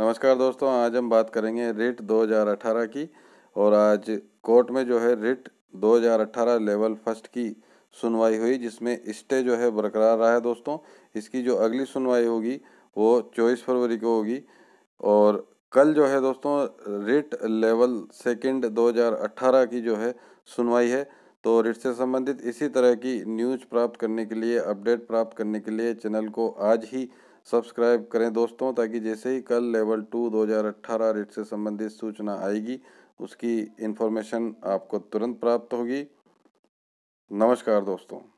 नमस्कार दोस्तों आज हम बात करेंगे रिट 2018 की और आज कोर्ट में जो है रिट 2018 लेवल फर्स्ट की सुनवाई हुई जिसमें स्टे जो है बरकरार रहा है दोस्तों इसकी जो अगली सुनवाई होगी वो चौबीस फरवरी को होगी और कल जो है दोस्तों रिट लेवल सेकंड 2018 की जो है सुनवाई है तो रिट से संबंधित इसी तरह की न्यूज प्राप्त करने के लिए अपडेट प्राप्त करने के लिए चैनल को आज ही सब्सक्राइब करें दोस्तों ताकि जैसे ही कल लेवल टू 2018 रेट से संबंधित सूचना आएगी उसकी इन्फॉर्मेशन आपको तुरंत प्राप्त होगी नमस्कार दोस्तों